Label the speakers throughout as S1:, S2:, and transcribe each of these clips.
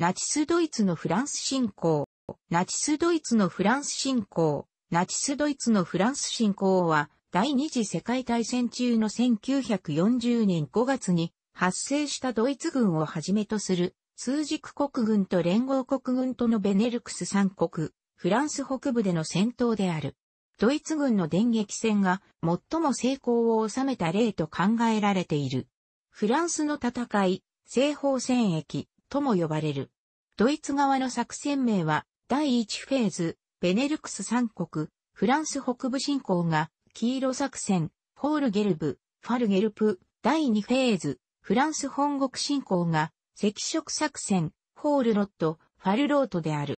S1: ナチスドイツのフランス侵攻、ナチスドイツのフランス侵攻、ナチスドイツのフランス侵攻は、第二次世界大戦中の1940年5月に発生したドイツ軍をはじめとする、通軸国軍と連合国軍とのベネルクス3国、フランス北部での戦闘である。ドイツ軍の電撃戦が最も成功を収めた例と考えられている。フランスの戦い、西方戦役、とも呼ばれる。ドイツ側の作戦名は、第1フェーズ、ベネルクス3国、フランス北部侵攻が、黄色作戦、ホールゲルブ、ファルゲルプ、第2フェーズ、フランス本国侵攻が、赤色作戦、ホールロット、ファルロートである。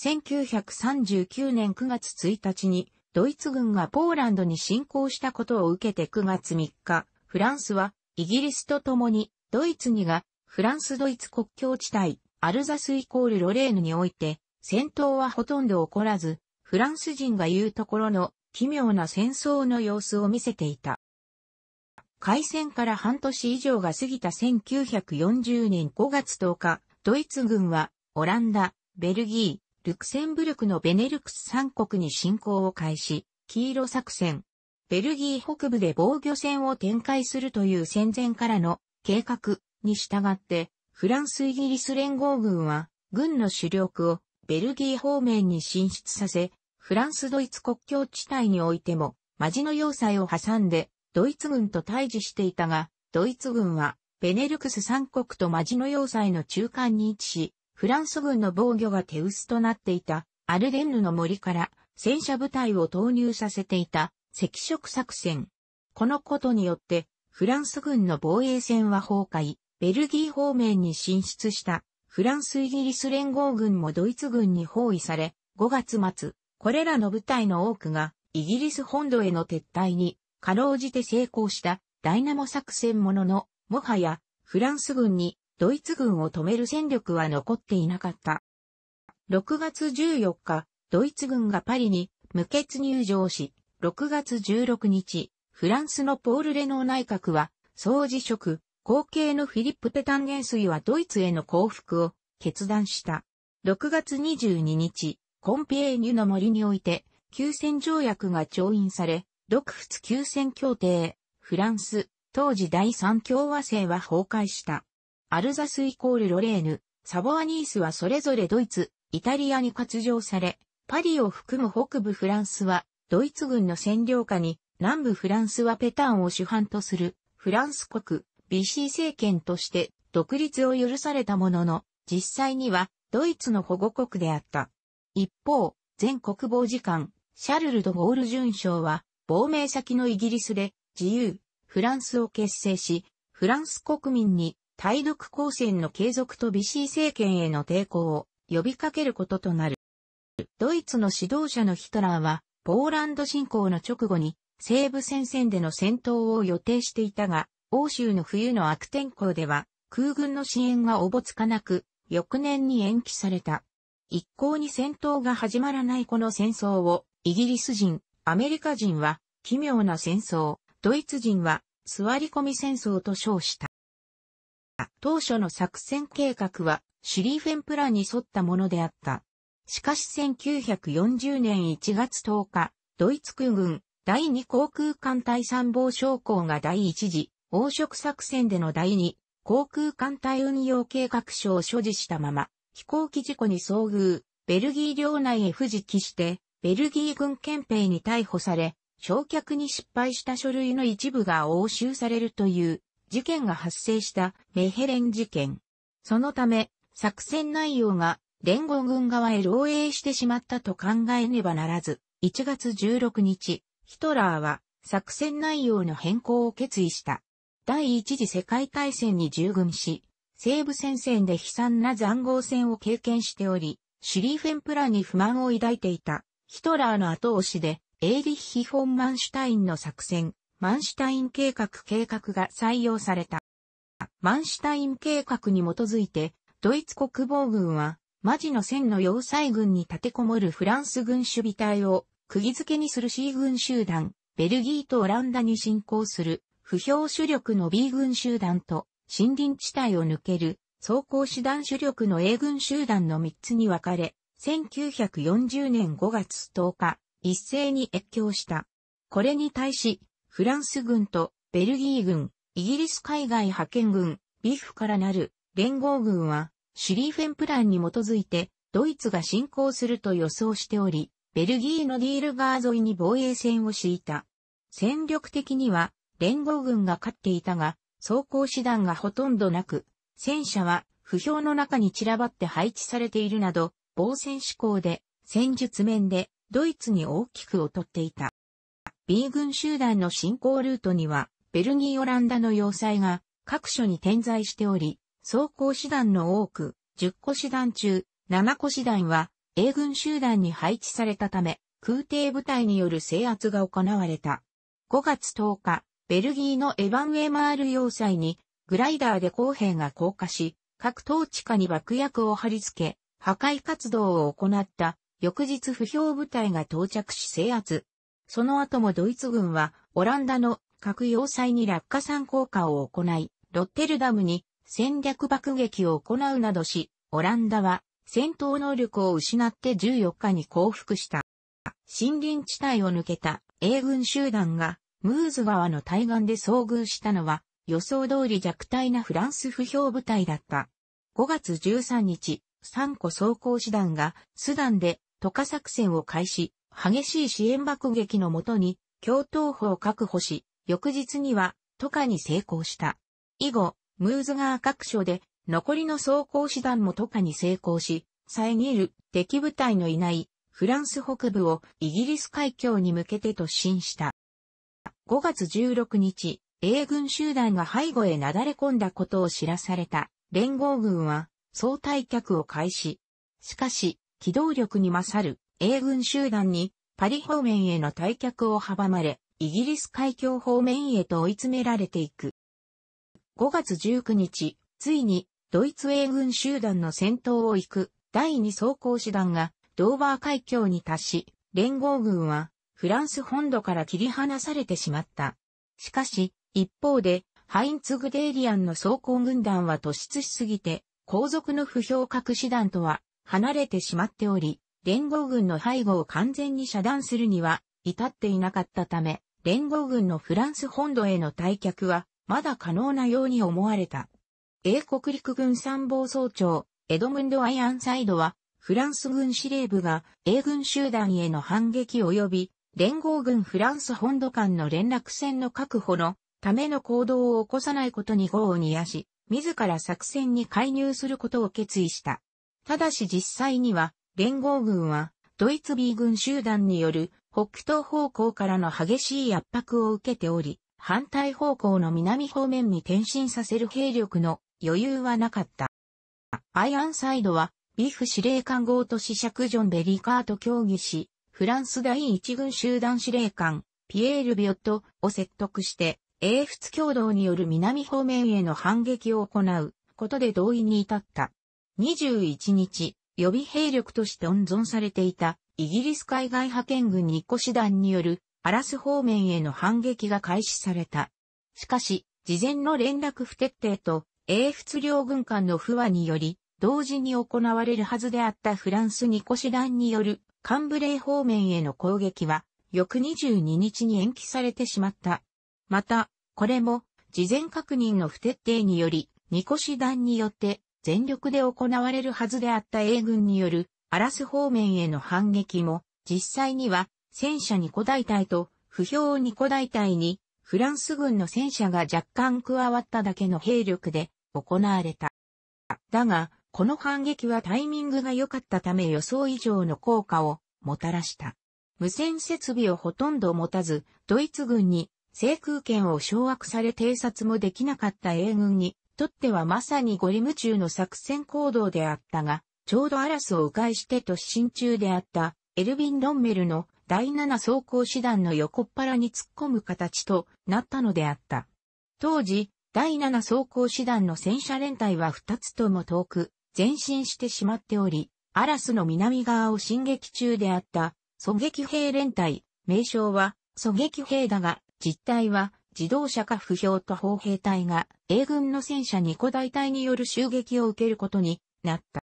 S1: 1939年9月1日に、ドイツ軍がポーランドに侵攻したことを受けて9月3日、フランスは、イギリスと共に、ドイツにがフランス・ドイツ国境地帯、アルザスイコールロレーヌにおいて、戦闘はほとんど起こらず、フランス人が言うところの奇妙な戦争の様子を見せていた。開戦から半年以上が過ぎた1940年5月10日、ドイツ軍はオランダ、ベルギー、ルクセンブルクのベネルクス3国に侵攻を開始、黄色作戦。ベルギー北部で防御戦を展開するという戦前からの計画、に従って、フランスイギリス連合軍は、軍の主力をベルギー方面に進出させ、フランスドイツ国境地帯においても、マジの要塞を挟んで、ドイツ軍と対峙していたが、ドイツ軍は、ベネルクス三国とマジの要塞の中間に位置し、フランス軍の防御が手薄となっていた、アルデンヌの森から、戦車部隊を投入させていた、赤色作戦。このことによって、フランス軍の防衛戦は崩壊。ベルギー方面に進出したフランスイギリス連合軍もドイツ軍に包囲され、5月末、これらの部隊の多くがイギリス本土への撤退にかろうじて成功したダイナモ作戦ものの、もはやフランス軍にドイツ軍を止める戦力は残っていなかった。6月14日、ドイツ軍がパリに無血入場し、6月16日、フランスのポール・レノー内閣は、総辞職、後継のフィリップ・ペタンゲン水はドイツへの降伏を決断した。6月22日、コンピエーニュの森において、休戦条約が調印され、独仏休戦協定、フランス、当時第三共和制は崩壊した。アルザスイコールロレーヌ、サボアニースはそれぞれドイツ、イタリアに割譲され、パリを含む北部フランスは、ドイツ軍の占領下に、南部フランスはペタンを主犯とする、フランス国、ビシー政権として独立を許されたものの、実際にはドイツの保護国であった。一方、前国防次官、シャルル・ド・ゴール准将は、亡命先のイギリスで自由、フランスを結成し、フランス国民に対独抗戦の継続とビシー政権への抵抗を呼びかけることとなる。ドイツの指導者のヒトラーは、ポーランド侵攻の直後に西部戦線での戦闘を予定していたが、欧州の冬の悪天候では、空軍の支援がおぼつかなく、翌年に延期された。一向に戦闘が始まらないこの戦争を、イギリス人、アメリカ人は、奇妙な戦争、ドイツ人は、座り込み戦争と称した。当初の作戦計画は、シュリーフェンプランに沿ったものであった。しかし1940年1月10日、ドイツ空軍第2航空艦隊参謀将校が第一次黄色作戦での第二航空艦隊運用計画書を所持したまま、飛行機事故に遭遇、ベルギー領内へ不時帰して、ベルギー軍憲兵に逮捕され、焼却に失敗した書類の一部が押収されるという事件が発生したメヘレン事件。そのため、作戦内容が連合軍側へ漏洩してしまったと考えねばならず、1月16日、ヒトラーは作戦内容の変更を決意した。第一次世界大戦に従軍し、西部戦線で悲惨な残酷戦を経験しており、シュリーフェンプラに不満を抱いていた、ヒトラーの後押しで、エーリッヒ・フォン・マンシュタインの作戦、マンシュタイン計画計画が採用された。マンシュタイン計画に基づいて、ドイツ国防軍は、マジの戦の要塞軍に立てこもるフランス軍守備隊を、釘付けにする C 軍集団、ベルギーとオランダに侵攻する不評主力の B 軍集団と森林地帯を抜ける装甲師団主力の A 軍集団の3つに分かれ、1940年5月10日、一斉に越境した。これに対し、フランス軍とベルギー軍、イギリス海外派遣軍、ビフからなる連合軍は、シュリーフェンプランに基づいて、ドイツが侵攻すると予想しており、ベルギーのディール川沿いに防衛線を敷いた。戦力的には、連合軍が勝っていたが、装甲師団がほとんどなく、戦車は不評の中に散らばって配置されているなど、防戦志向で、戦術面で、ドイツに大きく劣っていた。B 軍集団の進行ルートには、ベルギー・オランダの要塞が各所に点在しており、装甲師団の多く、10個師団中、7個師団は A 軍集団に配置されたため、空挺部隊による制圧が行われた。5月10日、ベルギーのエヴァン・ウェマール要塞に、グライダーで公兵が降下し、各統治下に爆薬を貼り付け、破壊活動を行った、翌日不評部隊が到着し制圧。その後もドイツ軍は、オランダの各要塞に落下産降下を行い、ロッテルダムに戦略爆撃を行うなどし、オランダは戦闘能力を失って14日に降伏した。森林地帯を抜けた英軍集団がムーズ川の対岸で遭遇したのは、予想通り弱体なフランス不評部隊だった。5月13日、3個装甲師団がスダンで渡河作戦を開始、激しい支援爆撃のもとに、共闘法を確保し、翌日には渡河に成功した。以後、ムーズ川各所で残りの装甲師団も渡河に成功し、遮る敵部隊のいないフランス北部をイギリス海峡に向けて突進した。5月16日、英軍集団が背後へなだれ込んだことを知らされた連合軍は総退却を開始。しかし、機動力に勝る英軍集団にパリ方面への退却を阻まれ、イギリス海峡方面へと追い詰められていく。5月19日、ついにドイツ英軍集団の戦闘を行く第二装甲師団がドーバー海峡に達し、連合軍はフランス本土から切り離されてしまった。しかし、一方で、ハインツ・グデーリアンの装甲軍団は突出しすぎて、皇族の不評隠し団とは離れてしまっており、連合軍の背後を完全に遮断するには至っていなかったため、連合軍のフランス本土への退却はまだ可能なように思われた。英国陸軍参謀総長、エドムンド・アイアンサイドは、フランス軍司令部が英軍集団への反撃及び連合軍フランス本土間の連絡船の確保のための行動を起こさないことに業を煮やし、自ら作戦に介入することを決意した。ただし実際には、連合軍は、ドイツ B 軍集団による北東方向からの激しい圧迫を受けており、反対方向の南方面に転進させる兵力の余裕はなかった。アイアンサイドは、ビフ司令官号と子ク・ジョン・ベリカーと協議し、フランス第一軍集団司令官、ピエール・ビョットを説得して、英仏共同による南方面への反撃を行うことで同意に至った。21日、予備兵力として温存されていたイギリス海外派遣軍ニ個師団によるアラス方面への反撃が開始された。しかし、事前の連絡不徹底と英仏両軍間の不和により、同時に行われるはずであったフランス2個師団によるカンブレー方面への攻撃は、翌22日に延期されてしまった。また、これも、事前確認の不徹底により、ニコシ団によって全力で行われるはずであった英軍によるアラス方面への反撃も、実際には戦車ニ個大隊と不評ニ個大隊にフランス軍の戦車が若干加わっただけの兵力で行われた。だが、この反撃はタイミングが良かったため予想以上の効果をもたらした。無線設備をほとんど持たず、ドイツ軍に制空権を掌握され偵察もできなかった英軍にとってはまさにゴリム中の作戦行動であったが、ちょうどアラスを迂回して突進中であったエルビン・ロンメルの第七走行師団の横っ腹に突っ込む形となったのであった。当時、第七走行師団の戦車連隊は二つとも遠く、前進してしまっており、アラスの南側を進撃中であった、狙撃兵連隊、名称は、狙撃兵だが、実態は、自動車か不評と砲兵隊が、英軍の戦車2個大隊による襲撃を受けることになった。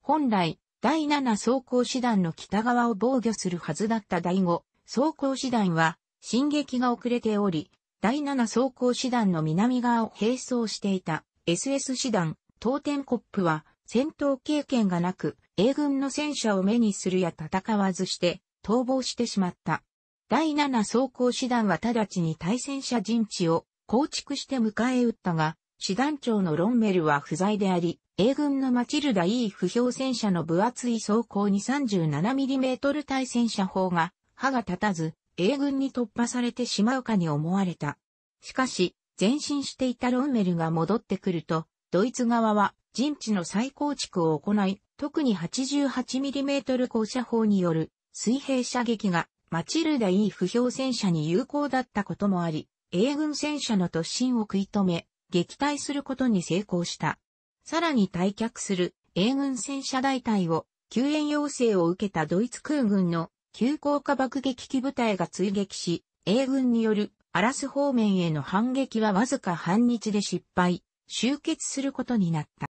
S1: 本来、第7装甲師団の北側を防御するはずだった第5装甲師団は、進撃が遅れており、第7装甲師団の南側を並走していた SS 師団、トーコップは、戦闘経験がなく、英軍の戦車を目にするや戦わずして、逃亡してしまった。第七装甲師団は直ちに対戦車陣地を構築して迎え撃ったが、師団長のロンメルは不在であり、英軍のマチルダ E 不評戦車の分厚い装甲に 37mm 対戦車砲が歯が立たず、英軍に突破されてしまうかに思われた。しかし、前進していたロンメルが戻ってくると、ドイツ側は陣地の再構築を行い、特に 88mm 降射砲による水平射撃がマチルダ E 不評戦車に有効だったこともあり、英軍戦車の突進を食い止め、撃退することに成功した。さらに退却する英軍戦車大隊を救援要請を受けたドイツ空軍の急降下爆撃機部隊が追撃し、英軍によるアラス方面への反撃はわずか半日で失敗、終結することになった。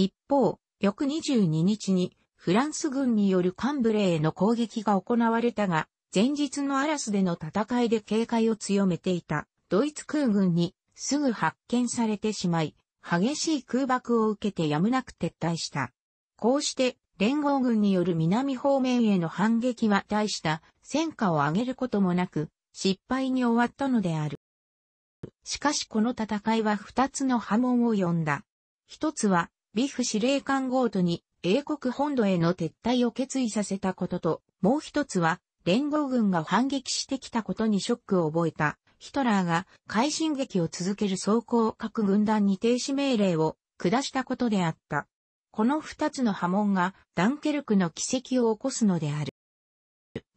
S1: 一方、翌22日にフランス軍によるカンブレへの攻撃が行われたが、前日のアラスでの戦いで警戒を強めていたドイツ空軍にすぐ発見されてしまい、激しい空爆を受けてやむなく撤退した。こうして連合軍による南方面への反撃は大した戦果を上げることもなく失敗に終わったのである。しかしこの戦いは二つの波紋を呼んだ。一つはビフ司令官ごとに英国本土への撤退を決意させたことと、もう一つは、連合軍が反撃してきたことにショックを覚えたヒトラーが快進撃を続ける装甲各軍団に停止命令を下したことであった。この二つの波紋がダンケルクの奇跡を起こすのである。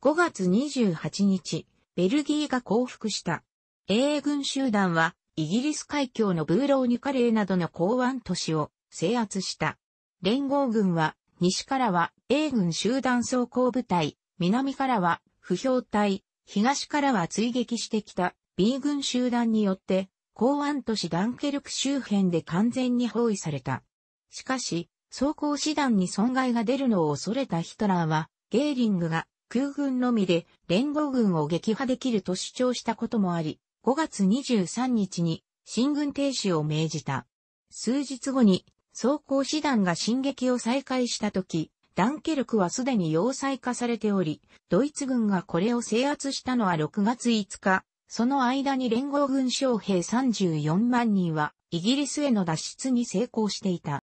S1: 5月28日、ベルギーが降伏した。英軍集団はイギリス海峡のブーローニュカレーなどの港湾都市を制圧した。連合軍は、西からは英軍集団装甲部隊、南からは不評隊、東からは追撃してきた B 軍集団によって、港湾都市ダンケルク周辺で完全に包囲された。しかし、装甲師団に損害が出るのを恐れたヒトラーは、ゲーリングが空軍のみで連合軍を撃破できると主張したこともあり、5月23日に進軍停止を命じた。数日後に装甲師団が進撃を再開した時、ダンケルクはすでに要塞化されており、ドイツ軍がこれを制圧したのは6月5日、その間に連合軍将兵34万人はイギリスへの脱出に成功していた。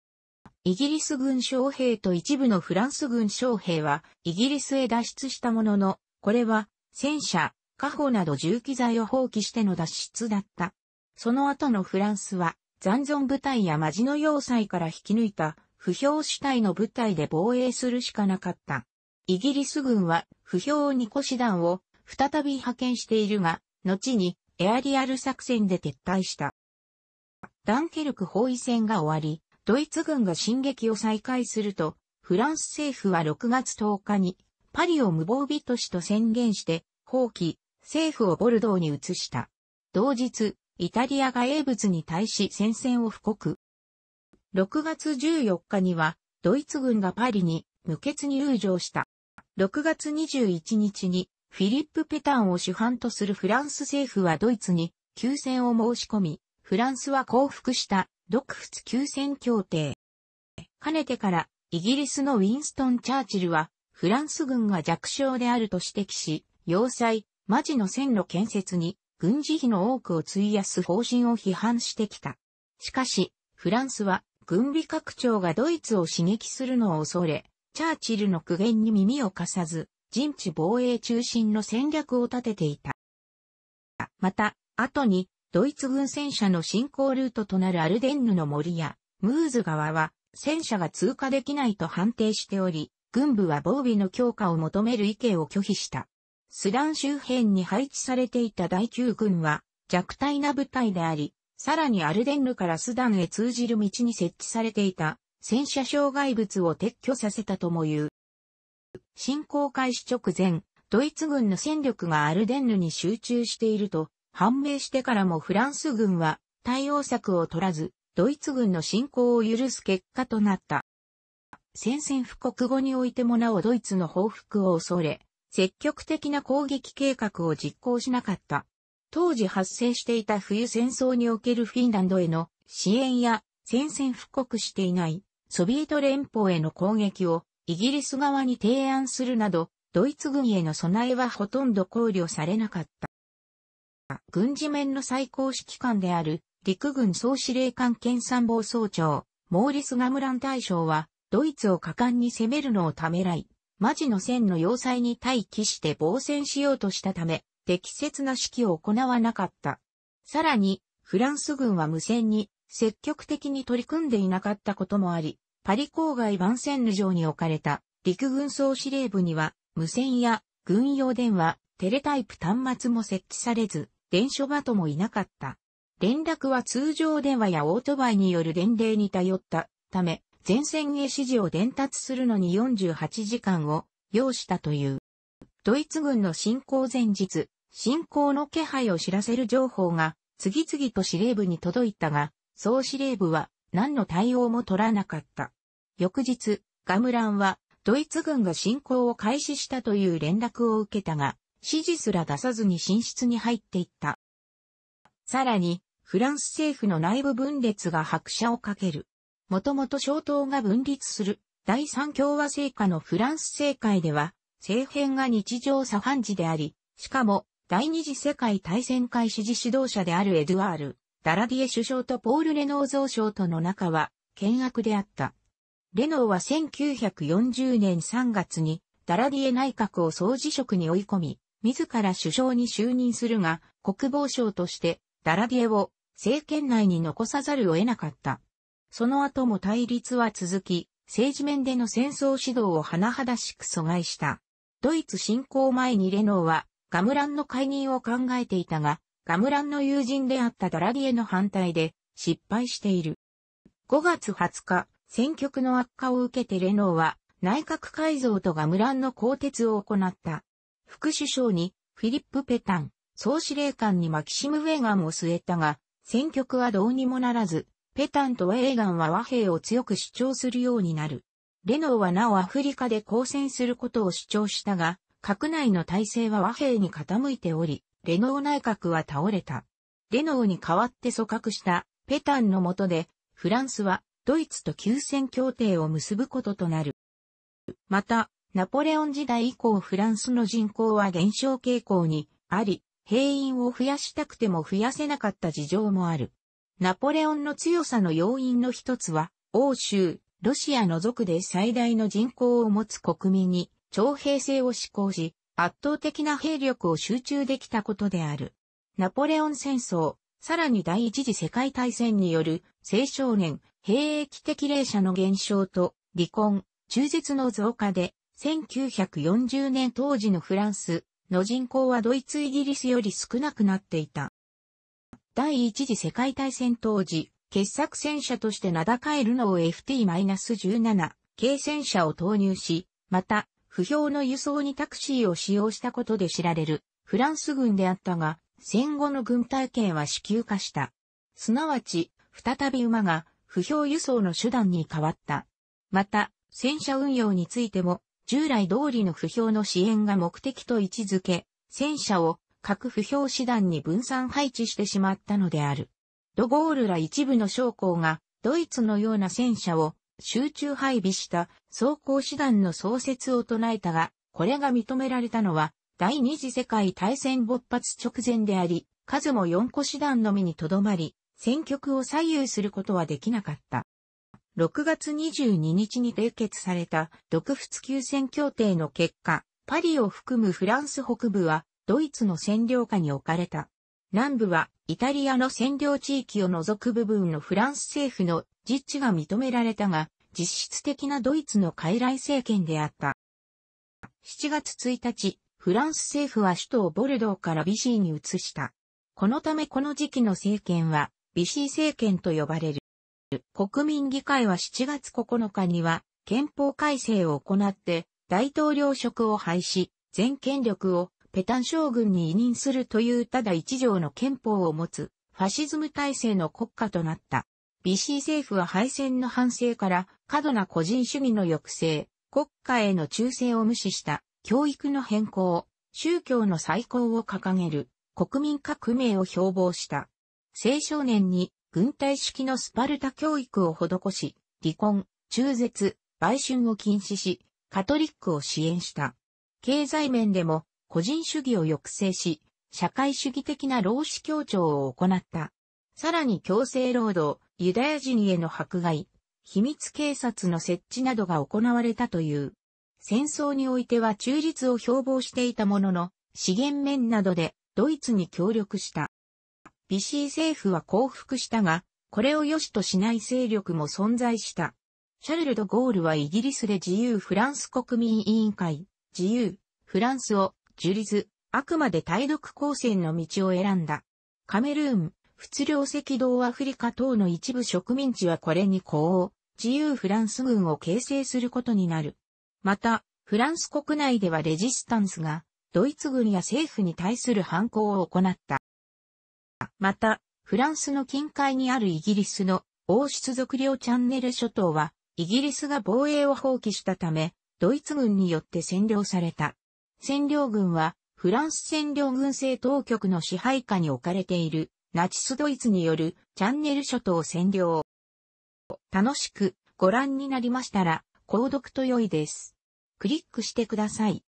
S1: イギリス軍将兵と一部のフランス軍将兵はイギリスへ脱出したものの、これは戦車、火砲など重機材を放棄しての脱出だった。その後のフランスは残存部隊やマジの要塞から引き抜いた不評主体の部隊で防衛するしかなかった。イギリス軍は不評2個師団を再び派遣しているが、後にエアリアル作戦で撤退した。ダンケルク包囲戦が終わり、ドイツ軍が進撃を再開すると、フランス政府は6月10日にパリを無防備都市と宣言して、放棄、政府をボルドーに移した。同日、イタリアが英仏に対し戦線を布告。6月14日には、ドイツ軍がパリに無血に入城した。6月21日に、フィリップ・ペタンを主犯とするフランス政府はドイツに休戦を申し込み、フランスは降伏した独仏休戦協定。かねてからイギリスのウィンストン・チャーチルはフランス軍が弱小であると指摘し、要塞、マジの線路建設に軍事費の多くを費やす方針を批判してきた。しかし、フランスは軍備拡張がドイツを刺激するのを恐れ、チャーチルの苦言に耳を貸さず、陣地防衛中心の戦略を立てていた。また、後に、ドイツ軍戦車の進行ルートとなるアルデンヌの森や、ムーズ川は、戦車が通過できないと判定しており、軍部は防備の強化を求める意見を拒否した。スダン周辺に配置されていた第9軍は弱体な部隊であり、さらにアルデンヌからスダンへ通じる道に設置されていた戦車障害物を撤去させたとも言う。進行開始直前、ドイツ軍の戦力がアルデンヌに集中していると判明してからもフランス軍は対応策を取らず、ドイツ軍の侵攻を許す結果となった。宣戦布告後においてもなおドイツの報復を恐れ、積極的な攻撃計画を実行しなかった。当時発生していた冬戦争におけるフィンランドへの支援や戦線復刻していないソビエト連邦への攻撃をイギリス側に提案するなど、ドイツ軍への備えはほとんど考慮されなかった。軍事面の最高指揮官である陸軍総司令官兼参謀総長、モーリス・ガムラン大将は、ドイツを果敢に攻めるのをためらい、マジの線の要塞に待機して防戦しようとしたため、適切な指揮を行わなかった。さらに、フランス軍は無線に積極的に取り組んでいなかったこともあり、パリ郊外バンセンヌ城に置かれた陸軍総司令部には無線や軍用電話、テレタイプ端末も設置されず、電書バトもいなかった。連絡は通常電話やオートバイによる伝令に頼ったため、前線へ指示を伝達するのに48時間を要したという。ドイツ軍の侵攻前日、侵攻の気配を知らせる情報が次々と司令部に届いたが、総司令部は何の対応も取らなかった。翌日、ガムランはドイツ軍が侵攻を開始したという連絡を受けたが、指示すら出さずに寝室に入っていった。さらに、フランス政府の内部分裂が拍車をかける。もともと小党が分立する第三共和政下のフランス政界では、政変が日常茶飯事であり、しかも、第二次世界大戦開始時指導者であるエドワール、ダラディエ首相とポール・レノー蔵相との仲は、険悪であった。レノーは1940年3月に、ダラディエ内閣を総辞職に追い込み、自ら首相に就任するが、国防省として、ダラディエを政権内に残さざるを得なかった。その後も対立は続き、政治面での戦争指導を甚だしく阻害した。ドイツ侵攻前にレノーは、ガムランの解任を考えていたが、ガムランの友人であったダラリエの反対で失敗している。5月20日、戦局の悪化を受けてレノーは内閣改造とガムランの更迭を行った。副首相にフィリップ・ペタン、総司令官にマキシム・ウェーガンを据えたが、戦局はどうにもならず、ペタンとエーガンは和平を強く主張するようになる。レノーはなおアフリカで交戦することを主張したが、閣内の体制は和平に傾いており、レノー内閣は倒れた。レノーに代わって組閣したペタンの下で、フランスはドイツと休戦協定を結ぶこととなる。また、ナポレオン時代以降フランスの人口は減少傾向にあり、兵員を増やしたくても増やせなかった事情もある。ナポレオンの強さの要因の一つは、欧州、ロシアの族で最大の人口を持つ国民に、徴兵制を施行し、圧倒的な兵力を集中できたことである。ナポレオン戦争、さらに第一次世界大戦による青少年、兵役適齢者の減少と離婚、中絶の増加で、1940年当時のフランスの人口はドイツイギリスより少なくなっていた。第一次世界大戦当時、傑作戦車として名高いルノー FT-17 軽戦車を投入し、また、不評の輸送にタクシーを使用したことで知られるフランス軍であったが、戦後の軍隊権は支給化した。すなわち、再び馬が不評輸送の手段に変わった。また、戦車運用についても、従来通りの不評の支援が目的と位置づけ、戦車を各不評師団に分散配置してしまったのである。ドゴールら一部の将校が、ドイツのような戦車を集中配備した装甲師団の創設を唱えたが、これが認められたのは、第二次世界大戦勃発直前であり、数も4個師団のみにとどまり、戦局を左右することはできなかった。6月22日に締結された独仏休戦協定の結果、パリを含むフランス北部はドイツの占領下に置かれた。南部はイタリアの占領地域を除く部分のフランス政府の実地が認められたが、実質的なドイツの傀儡政権であった。7月1日、フランス政府は首都をボルドーからビシーに移した。このためこの時期の政権はビシー政権と呼ばれる。国民議会は7月9日には憲法改正を行って大統領職を廃止、全権力をペタン将軍に委任するというただ一条の憲法を持つファシズム体制の国家となった。BC 政府は敗戦の反省から過度な個人主義の抑制、国家への忠誠を無視した教育の変更、宗教の再興を掲げる国民革命を標榜した。青少年に軍隊式のスパルタ教育を施し、離婚、中絶、売春を禁止し、カトリックを支援した。経済面でも個人主義を抑制し、社会主義的な労使協調を行った。さらに強制労働、ユダヤ人への迫害、秘密警察の設置などが行われたという。戦争においては中立を標榜していたものの、資源面などでドイツに協力した。ビシー政府は降伏したが、これを良しとしない勢力も存在した。シャルル・ド・ゴールはイギリスで自由フランス国民委員会、自由、フランスを樹立、あくまで対独光線の道を選んだ。カメルーン、仏領赤道アフリカ等の一部植民地はこれに呼応、自由フランス軍を形成することになる。また、フランス国内ではレジスタンスが、ドイツ軍や政府に対する反抗を行った。また、フランスの近海にあるイギリスの王室属領チャンネル諸島は、イギリスが防衛を放棄したため、ドイツ軍によって占領された。占領軍は、フランス占領軍政当局の支配下に置かれている、ナチスドイツによるチャンネル諸島占領。楽しくご覧になりましたら、購読と良いです。クリックしてください。